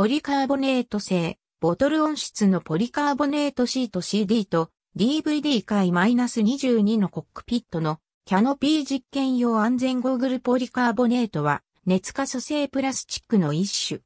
ポリカーボネート製、ボトル温室のポリカーボネートシート CD と DVD 解 -22 のコックピットのキャノピー実験用安全ゴーグルポリカーボネートは熱化塑性プラスチックの一種。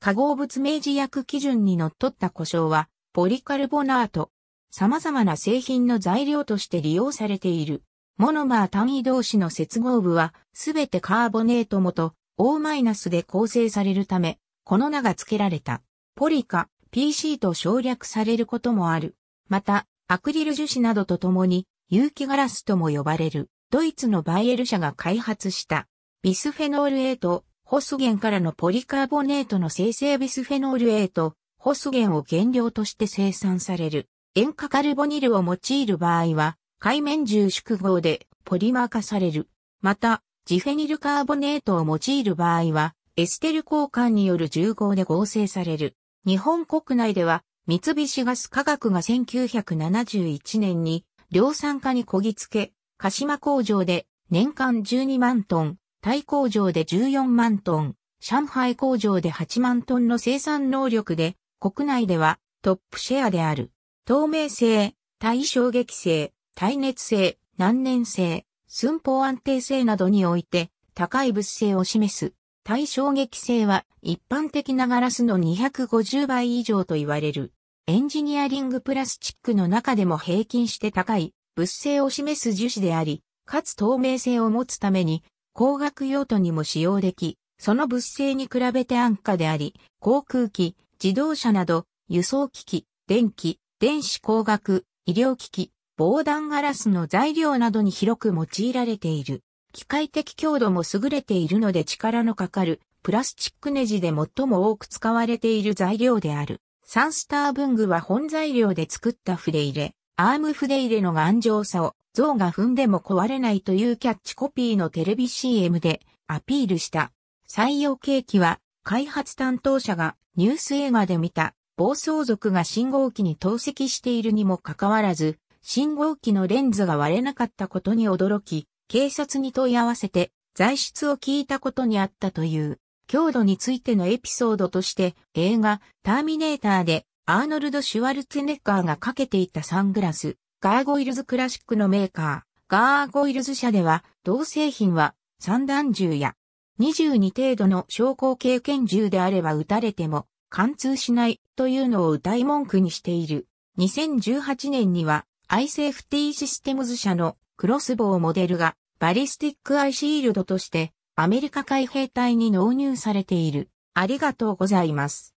化合物明示薬基準にのっとった故障はポリカルボナート。様々な製品の材料として利用されている。モノマー単位同士の接合部はすべてカーボネート元 O- で構成されるため、この名が付けられた。ポリカ、PC と省略されることもある。また、アクリル樹脂などとともに、有機ガラスとも呼ばれる、ドイツのバイエル社が開発した、ビスフェノール A と、ホスゲンからのポリカーボネートの生成ビスフェノール A と、ホスゲンを原料として生産される。塩化カルボニルを用いる場合は、海面重縮合でポリマー化される。また、ジフェニルカーボネートを用いる場合は、エステル交換による重合で合成される。日本国内では、三菱ガス化学が1971年に量産化にこぎつけ、鹿島工場で年間12万トン、タイ工場で14万トン、上海工場で8万トンの生産能力で、国内ではトップシェアである。透明性、耐衝撃性、耐熱性、難燃性、寸法安定性などにおいて高い物性を示す。対衝撃性は一般的なガラスの250倍以上と言われる。エンジニアリングプラスチックの中でも平均して高い物性を示す樹脂であり、かつ透明性を持つために光学用途にも使用でき、その物性に比べて安価であり、航空機、自動車など輸送機器、電気、電子光学、医療機器、防弾ガラスの材料などに広く用いられている。機械的強度も優れているので力のかかるプラスチックネジで最も多く使われている材料である。サンスター文具は本材料で作った筆入れ、アーム筆入れの頑丈さを像が踏んでも壊れないというキャッチコピーのテレビ CM でアピールした。採用契機は開発担当者がニュース映画で見た暴走族が信号機に投石しているにもかかわらず、信号機のレンズが割れなかったことに驚き、警察に問い合わせて、材質を聞いたことにあったという、強度についてのエピソードとして、映画、ターミネーターで、アーノルド・シュワルツェネッガーがかけていたサングラス、ガーゴイルズクラシックのメーカー、ガーゴイルズ社では、同製品は、三段銃や、22程度の昇降経験銃であれば撃たれても、貫通しないというのを歌い文句にしている。2018年には、アイセーフティーシステムズ社のクロスボウモデルがバリスティックアイシールドとしてアメリカ海兵隊に納入されている。ありがとうございます。